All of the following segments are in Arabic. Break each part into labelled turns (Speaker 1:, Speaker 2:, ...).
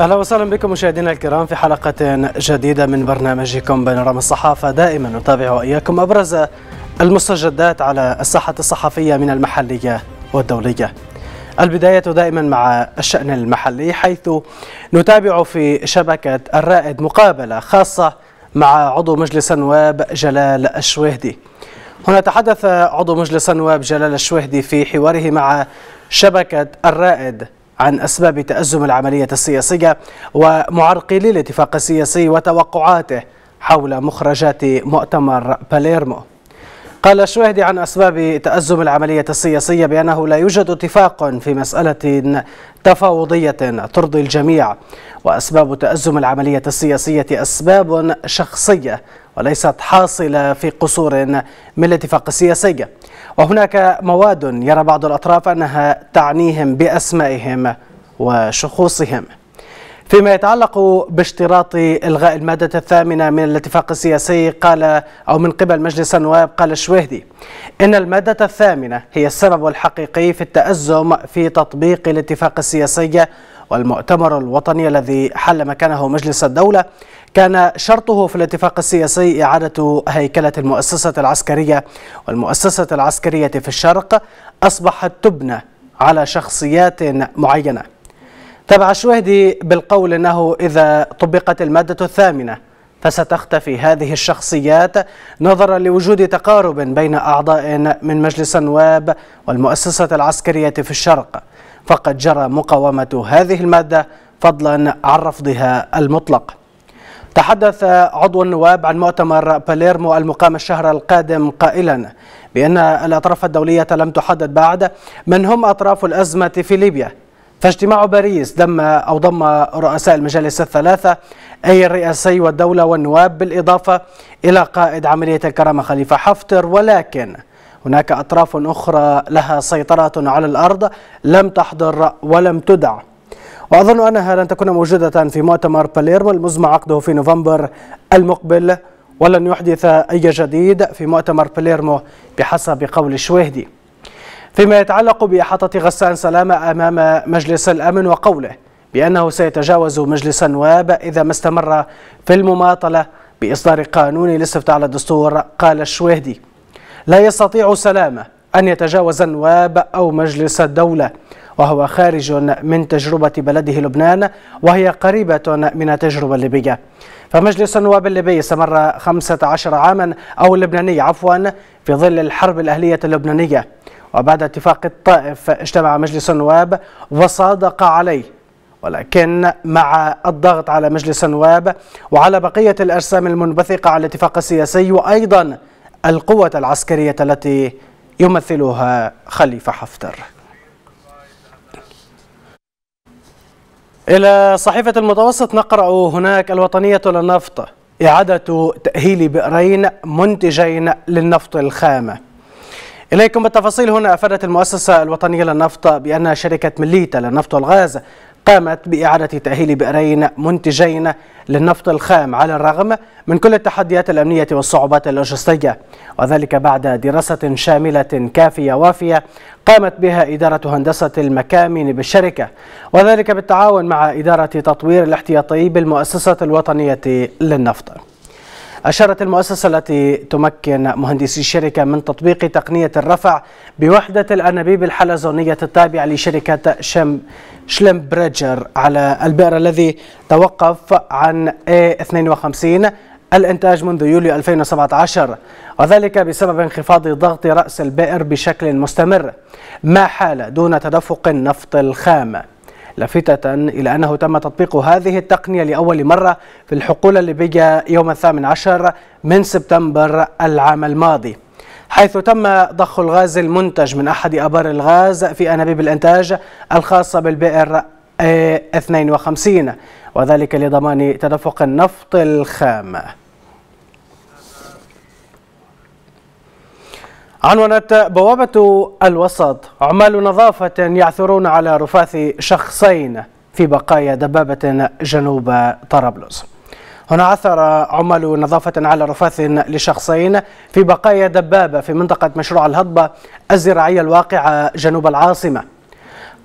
Speaker 1: اهلا وسهلا بكم مشاهدينا الكرام في حلقه جديده من برنامجكم بانوراما الصحافه دائما نتابع واياكم ابرز المستجدات على الساحه الصحفيه من المحليه والدوليه. البدايه دائما مع الشان المحلي حيث نتابع في شبكه الرائد مقابله خاصه مع عضو مجلس النواب جلال الشويهدي. هنا تحدث عضو مجلس النواب جلال الشويهدي في حواره مع شبكه الرائد عن أسباب تأزم العملية السياسية ومعرقلي الاتفاق السياسي وتوقعاته حول مخرجات مؤتمر باليرمو قال الشوهدي عن أسباب تأزم العملية السياسية بأنه لا يوجد اتفاق في مسألة تفاوضية ترضي الجميع وأسباب تأزم العملية السياسية أسباب شخصية وليست حاصلة في قصور من الاتفاق السياسي وهناك مواد يرى بعض الأطراف أنها تعنيهم بأسمائهم وشخوصهم فيما يتعلق باشتراط إلغاء المادة الثامنة من الاتفاق السياسي قال أو من قبل مجلس النواب قال الشويهدي إن المادة الثامنة هي السبب الحقيقي في التأزم في تطبيق الاتفاق السياسي والمؤتمر الوطني الذي حل مكانه مجلس الدولة كان شرطه في الاتفاق السياسي إعادة هيكلة المؤسسة العسكرية والمؤسسة العسكرية في الشرق أصبحت تبنى على شخصيات معينة تبع الشوهدي بالقول أنه إذا طبقت المادة الثامنة فستختفي هذه الشخصيات نظرا لوجود تقارب بين أعضاء من مجلس النواب والمؤسسة العسكرية في الشرق فقد جرى مقاومة هذه المادة فضلا عن رفضها المطلق تحدث عضو النواب عن مؤتمر باليرمو المقام الشهر القادم قائلا بأن الأطراف الدولية لم تحدد بعد من هم أطراف الأزمة في ليبيا فاجتماع باريس دم أو ضم رؤساء المجالس الثلاثة أي الرئاسي والدولة والنواب بالإضافة إلى قائد عملية الكرامة خليفة حفتر ولكن هناك أطراف أخرى لها سيطرة على الأرض لم تحضر ولم تدع وأظن أنها لن تكون موجودة في مؤتمر باليرمو المزمع عقده في نوفمبر المقبل ولن يحدث أي جديد في مؤتمر باليرمو بحسب قول الشويهدي فيما يتعلق بإحاطة غسان سلامة أمام مجلس الأمن وقوله بأنه سيتجاوز مجلس النواب إذا ما استمر في المماطلة بإصدار قانون الاستفتاء على الدستور قال الشويهدي لا يستطيع سلامة أن يتجاوز النواب أو مجلس الدولة وهو خارج من تجربة بلده لبنان وهي قريبة من التجربة الليبية فمجلس النواب الليبي استمر 15 عاما أو اللبناني عفوا في ظل الحرب الأهلية اللبنانية وبعد اتفاق الطائف اجتمع مجلس النواب وصادق عليه ولكن مع الضغط على مجلس النواب وعلى بقية الأجسام المنبثقة على الاتفاق السياسي وأيضا القوة العسكرية التي يمثلها خليفة حفتر إلى صحيفة المتوسط نقرأ هناك الوطنية للنفط إعادة تأهيل بئرين منتجين للنفط الخام إليكم بالتفاصيل هنا أفادت المؤسسة الوطنية للنفط بأن شركة مليتا للنفط والغاز قامت بإعادة تأهيل بئرين منتجين للنفط الخام على الرغم من كل التحديات الأمنية والصعوبات اللوجستية وذلك بعد دراسة شاملة كافية وافية قامت بها إدارة هندسة المكامن بالشركة وذلك بالتعاون مع إدارة تطوير الاحتياطي بالمؤسسة الوطنية للنفط أشارت المؤسسة التي تمكن مهندسي الشركة من تطبيق تقنية الرفع بوحدة الأنابيب الحلزونية التابعة لشركة شم شلمبرجر على البئر الذي توقف عن A52 الإنتاج منذ يوليو 2017 وذلك بسبب انخفاض ضغط رأس البئر بشكل مستمر ما حال دون تدفق النفط الخام لافتة إلى أنه تم تطبيق هذه التقنية لأول مرة في الحقول الليبية يوم الثامن عشر من سبتمبر العام الماضي حيث تم ضخ الغاز المنتج من أحد أبار الغاز في أنابيب الإنتاج الخاصة بالبئر 52 وذلك لضمان تدفق النفط الخام عنونت بوابة الوسط عمال نظافة يعثرون على رفاث شخصين في بقايا دبابة جنوب طرابلس هنا عثر عمال نظافة على رفاث لشخصين في بقايا دبابة في منطقة مشروع الهضبة الزراعية الواقعة جنوب العاصمة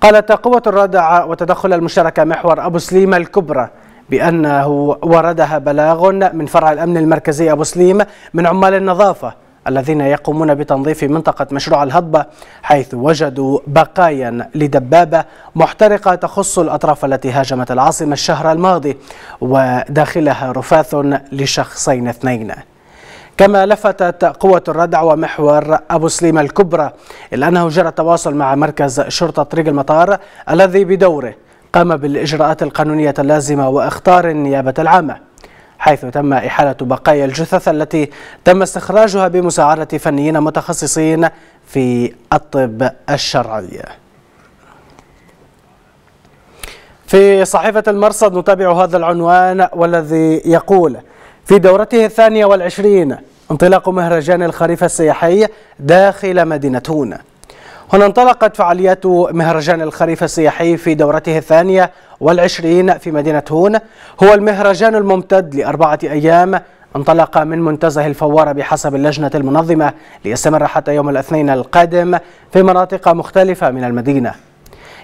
Speaker 1: قالت قوة الردع وتدخل المشتركة محور أبو سليم الكبرى بأنه وردها بلاغ من فرع الأمن المركزي أبو سليم من عمال النظافة الذين يقومون بتنظيف منطقة مشروع الهضبة حيث وجدوا بقايا لدبابة محترقة تخص الأطراف التي هاجمت العاصمة الشهر الماضي وداخلها رفاث لشخصين اثنين كما لفتت قوة الردع ومحور أبو سليم الكبرى إلا أنه جرى التواصل مع مركز شرطة طريق المطار الذي بدوره قام بالإجراءات القانونية اللازمة واختار النيابة العامة حيث تم إحالة بقايا الجثث التي تم استخراجها بمساعدة فنيين متخصصين في الطب الشرعي في صحيفة المرصد نتابع هذا العنوان والذي يقول في دورته الثانية والعشرين انطلاق مهرجان الخريف السياحي داخل مدينة تونس هنا انطلقت فعاليات مهرجان الخريف السياحي في دورته الثانية والعشرين في مدينة هون هو المهرجان الممتد لأربعة أيام انطلق من منتزه الفوارة بحسب اللجنة المنظمة ليستمر حتى يوم الاثنين القادم في مناطق مختلفة من المدينة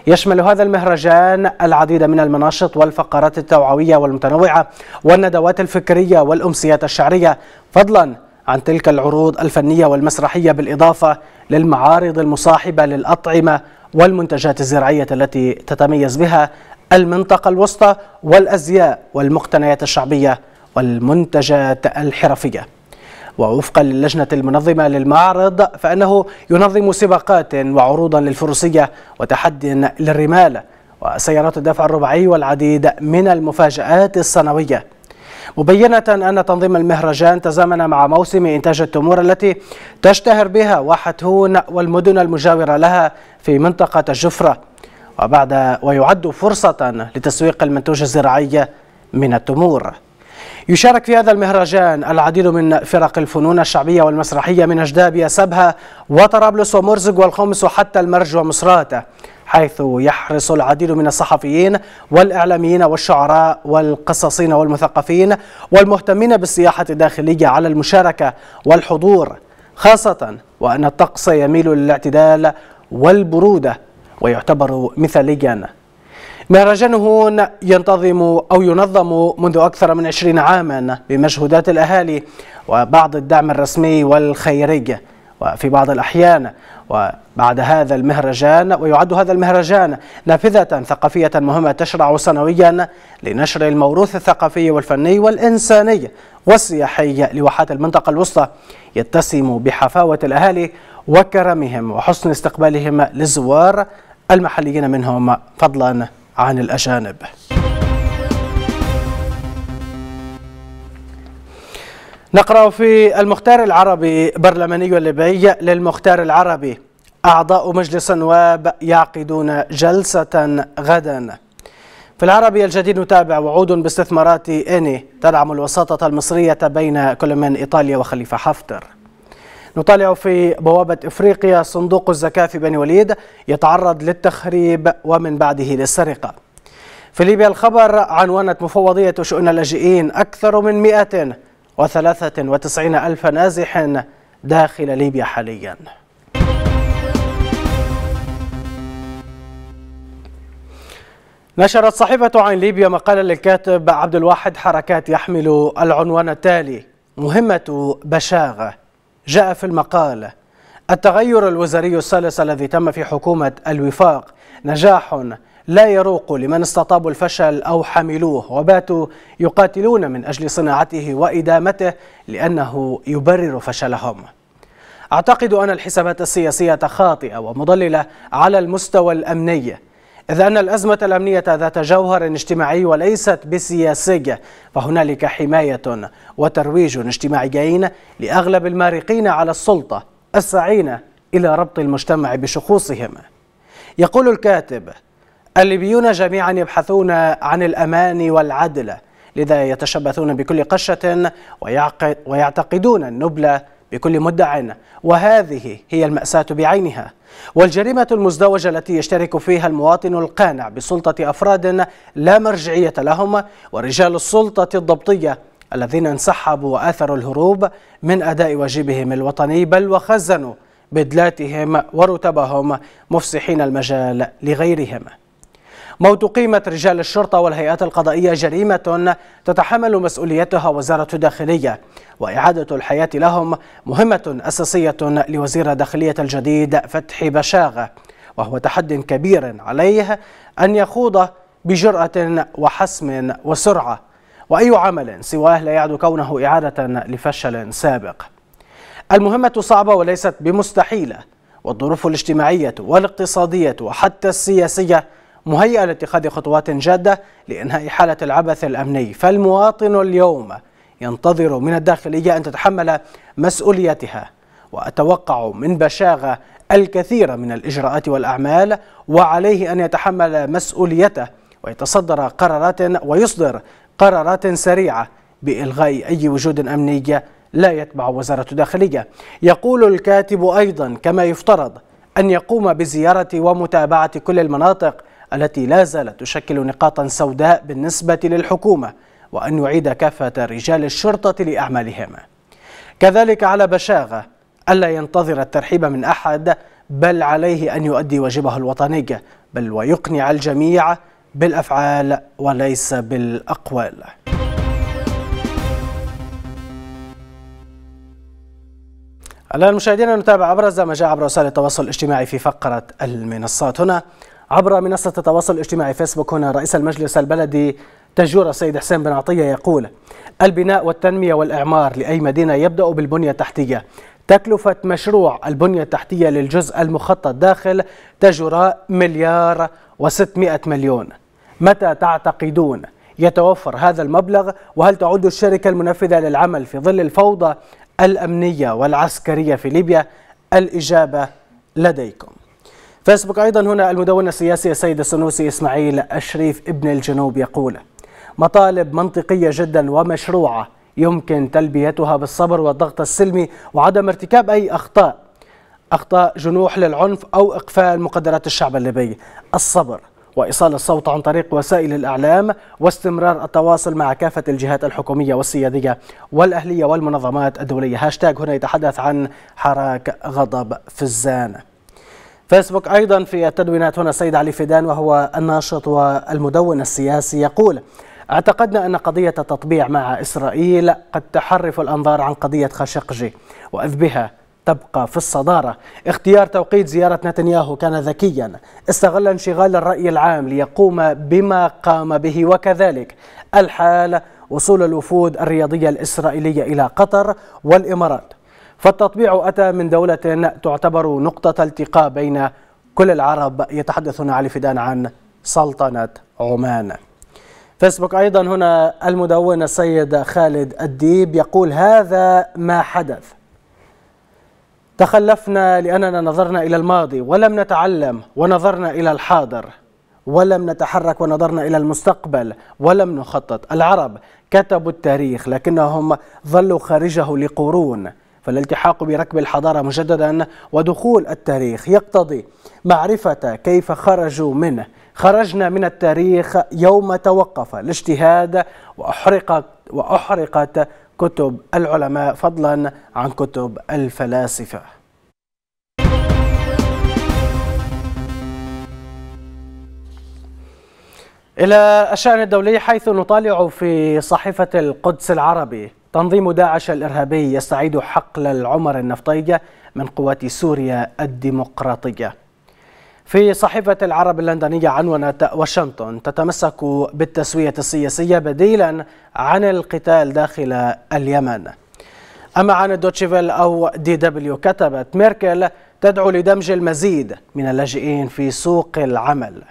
Speaker 1: يشمل هذا المهرجان العديد من المناشط والفقرات التوعوية والمتنوعة والندوات الفكرية والأمسيات الشعرية فضلاً عن تلك العروض الفنية والمسرحية بالإضافة للمعارض المصاحبة للأطعمة والمنتجات الزراعية التي تتميز بها المنطقة الوسطى والأزياء والمقتنيات الشعبية والمنتجات الحرفية ووفقا للجنة المنظمة للمعرض فإنه ينظم سباقات وعروضا للفروسية وتحدي للرمال وسيارات الدفع الرباعي والعديد من المفاجآت السنوية مبينة أن تنظيم المهرجان تزامن مع موسم إنتاج التمور التي تشتهر بها وحتهون والمدن المجاورة لها في منطقة الجفرة وبعد ويعد فرصة لتسويق المنتوج الزراعي من التمور يشارك في هذا المهرجان العديد من فرق الفنون الشعبية والمسرحية من أجدابيا سبها وطرابلس ومرزق والخمس وحتى المرج ومصراتة حيث يحرص العديد من الصحفيين والإعلاميين والشعراء والقصاصين والمثقفين والمهتمين بالسياحة الداخلية على المشاركة والحضور خاصة وأن الطقس يميل للاعتدال والبرودة ويعتبر مثاليا مهرجان هون ينتظم أو ينظم منذ أكثر من 20 عاما بمجهودات الأهالي وبعض الدعم الرسمي والخيري وفي بعض الأحيان وبعد هذا المهرجان ويعد هذا المهرجان نافذة ثقافية مهمة تشرع سنويا لنشر الموروث الثقافي والفني والإنساني والسياحي لواحات المنطقة الوسطى يتسم بحفاوة الأهالي وكرمهم وحسن استقبالهم للزوار المحليين منهم فضلا عن الأجانب نقرأ في المختار العربي برلماني الليبي للمختار العربي أعضاء مجلس النواب يعقدون جلسة غدا في العربي الجديد نتابع وعود باستثمارات إني تدعم الوساطة المصرية بين كل من إيطاليا وخليفة حفتر نطالع في بوابة إفريقيا صندوق الزكاة في بني وليد يتعرض للتخريب ومن بعده للسرقة في ليبيا الخبر عنوانة مفوضية شؤون اللاجئين أكثر من مئة 193 ألف نازح داخل ليبيا حالياً نشرت صحيفة عين ليبيا مقالا للكاتب عبد الواحد حركات يحمل العنوان التالي مهمة بشاغة جاء في المقال التغير الوزاري السلس الذي تم في حكومة الوفاق نجاح لا يروق لمن استطابوا الفشل أو حملوه وباتوا يقاتلون من أجل صناعته وإدامته لأنه يبرر فشلهم أعتقد أن الحسابات السياسية خاطئة ومضللة على المستوى الأمني إذ أن الأزمة الأمنية ذات جوهر اجتماعي وليست بسياسي فهنالك حماية وترويج اجتماعيين لأغلب المارقين على السلطة السعين إلى ربط المجتمع بشخوصهم يقول الكاتب الليبيون جميعا يبحثون عن الأمان والعدل لذا يتشبثون بكل قشة ويعتقدون النبل بكل مدع وهذه هي المأساة بعينها والجريمة المزدوجة التي يشترك فيها المواطن القانع بسلطة أفراد لا مرجعية لهم ورجال السلطة الضبطية الذين انسحبوا وآثروا الهروب من أداء واجبهم الوطني بل وخزنوا بدلاتهم ورتبهم مفسحين المجال لغيرهم موت قيمة رجال الشرطة والهيئات القضائية جريمة تتحمل مسؤوليتها وزارة الداخلية وإعادة الحياة لهم مهمة أساسية لوزير الداخلية الجديد فتحي بشاغة وهو تحد كبير عليه أن يخوض بجرأة وحسم وسرعة وأي عمل سواه لا يعد كونه إعادة لفشل سابق المهمة صعبة وليست بمستحيلة والظروف الاجتماعية والاقتصادية وحتى السياسية مهيئة لاتخاذ خطوات جادة لإنهاء حالة العبث الأمني فالمواطن اليوم ينتظر من الداخلية أن تتحمل مسؤوليتها وأتوقع من بشاغة الكثير من الإجراءات والأعمال وعليه أن يتحمل مسؤوليته ويتصدر قرارات ويصدر قرارات سريعة بإلغاء أي وجود أمني لا يتبع وزارة الداخلية يقول الكاتب أيضا كما يفترض أن يقوم بزيارة ومتابعة كل المناطق التي لا زالت تشكل نقاطا سوداء بالنسبة للحكومة وأن يعيد كافة رجال الشرطة لأعمالهم كذلك على بشاغة ألا ينتظر الترحيب من أحد بل عليه أن يؤدي واجبه الوطني بل ويقنع الجميع بالأفعال وليس بالأقوال الآن مشاهدينا نتابع أبرز ما جاء عبر وسائل التواصل الاجتماعي في فقرة المنصات هنا عبر منصة التواصل الاجتماعي فيسبوك هنا رئيس المجلس البلدي تجور السيد حسين بن عطية يقول البناء والتنمية والإعمار لأي مدينة يبدأ بالبنية التحتية تكلفة مشروع البنية التحتية للجزء المخطط داخل تجرى مليار وستمائة مليون متى تعتقدون يتوفر هذا المبلغ وهل تعود الشركة المنفذة للعمل في ظل الفوضى الأمنية والعسكرية في ليبيا الإجابة لديكم فيسبوك أيضا هنا المدون السياسي السيد السنوسي إسماعيل الشريف ابن الجنوب يقول مطالب منطقية جدا ومشروعة يمكن تلبيتها بالصبر والضغط السلمي وعدم ارتكاب أي أخطاء أخطاء جنوح للعنف أو إقفال مقدرات الشعب الليبي الصبر وإيصال الصوت عن طريق وسائل الإعلام واستمرار التواصل مع كافة الجهات الحكومية والسيادية والأهلية والمنظمات الدولية هاشتاج هنا يتحدث عن حراك غضب في فيسبوك أيضا في التدوينات هنا السيد علي فيدان وهو الناشط والمدون السياسي يقول اعتقدنا أن قضية التطبيع مع إسرائيل قد تحرف الأنظار عن قضية خشقجي وإذ بها تبقى في الصدارة اختيار توقيت زيارة نتنياهو كان ذكيا استغل انشغال الرأي العام ليقوم بما قام به وكذلك الحال وصول الوفود الرياضية الإسرائيلية إلى قطر والإمارات فالتطبيع أتى من دولة تعتبر نقطة التقاء بين كل العرب يتحدثون علي فدان عن سلطنة عمان فيسبوك أيضا هنا المدون السيد خالد الديب يقول هذا ما حدث تخلفنا لأننا نظرنا إلى الماضي ولم نتعلم ونظرنا إلى الحاضر ولم نتحرك ونظرنا إلى المستقبل ولم نخطط العرب كتبوا التاريخ لكنهم ظلوا خارجه لقرون فالالتحاق بركب الحضارة مجددا ودخول التاريخ يقتضي معرفة كيف خرجوا منه خرجنا من التاريخ يوم توقف الاجتهاد وأحرقت, وأحرقت كتب العلماء فضلا عن كتب الفلاسفة إلى الشأن الدولي حيث نطالع في صحيفة القدس العربي تنظيم داعش الإرهابي يستعيد حقل العمر النفطية من قوات سوريا الديمقراطية في صحيفة العرب اللندنية عنونت واشنطن تتمسك بالتسوية السياسية بديلا عن القتال داخل اليمن أما عن الدوتشيفيل أو دي دبليو كتبت ميركل تدعو لدمج المزيد من اللاجئين في سوق العمل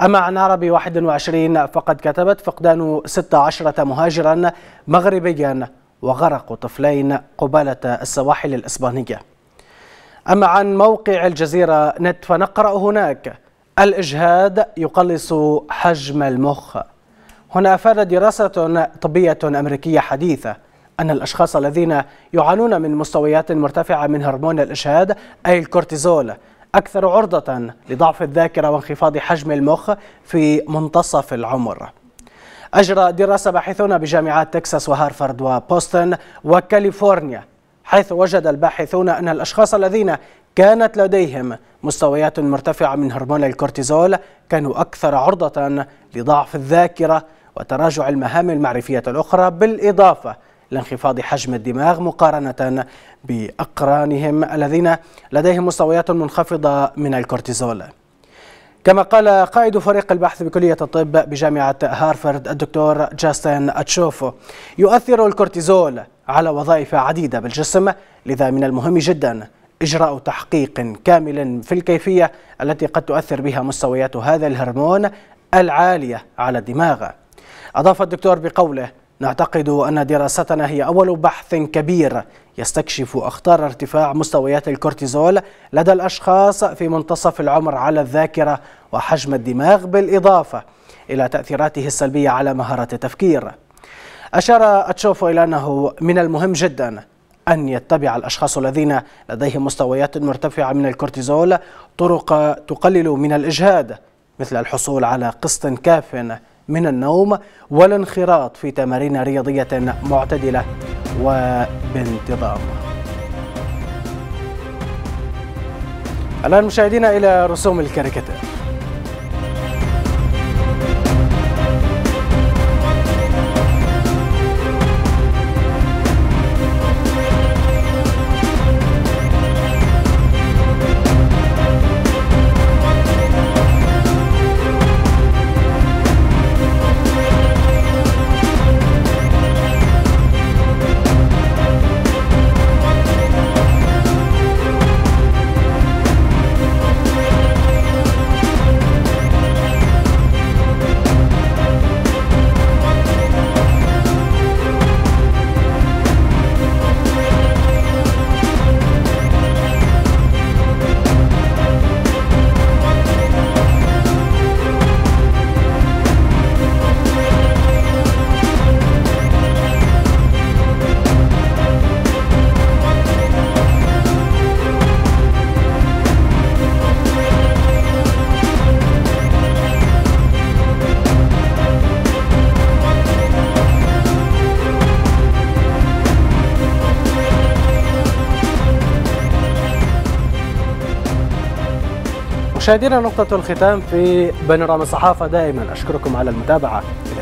Speaker 1: أما عن عربي 21 فقد كتبت فقدان 16 مهاجرا مغربيا وغرق طفلين قبالة السواحل الإسبانية أما عن موقع الجزيرة نت فنقرأ هناك الإجهاد يقلص حجم المخ هنا أفاد دراسة طبية أمريكية حديثة أن الأشخاص الذين يعانون من مستويات مرتفعة من هرمون الإجهاد أي الكورتيزول أكثر عرضة لضعف الذاكرة وانخفاض حجم المخ في منتصف العمر أجرى دراسة باحثون بجامعات تكساس وهارفارد وبوستن وكاليفورنيا حيث وجد الباحثون أن الأشخاص الذين كانت لديهم مستويات مرتفعة من هرمون الكورتيزول كانوا أكثر عرضة لضعف الذاكرة وتراجع المهام المعرفية الأخرى بالإضافة لانخفاض حجم الدماغ مقارنة بأقرانهم الذين لديهم مستويات منخفضة من الكورتيزول كما قال قائد فريق البحث بكلية الطب بجامعة هارفارد الدكتور جاستن أتشوفو يؤثر الكورتيزول على وظائف عديدة بالجسم لذا من المهم جدا إجراء تحقيق كامل في الكيفية التي قد تؤثر بها مستويات هذا الهرمون العالية على الدماغ أضاف الدكتور بقوله نعتقد أن دراستنا هي أول بحث كبير يستكشف أخطار ارتفاع مستويات الكورتيزول لدى الأشخاص في منتصف العمر على الذاكرة وحجم الدماغ بالإضافة إلى تأثيراته السلبية على مهارة التفكير أشار أتشوف إلى أنه من المهم جدا أن يتبع الأشخاص الذين لديهم مستويات مرتفعة من الكورتيزول طرق تقلل من الإجهاد مثل الحصول على قسط كاف من النوم والانخراط في تمارين رياضية معتدلة وبانتظام الآن مشاهدينا إلى رسوم الكاريكاتير مشاهدينا نقطة الختام في بانوراما الصحافة دائما أشكركم على المتابعة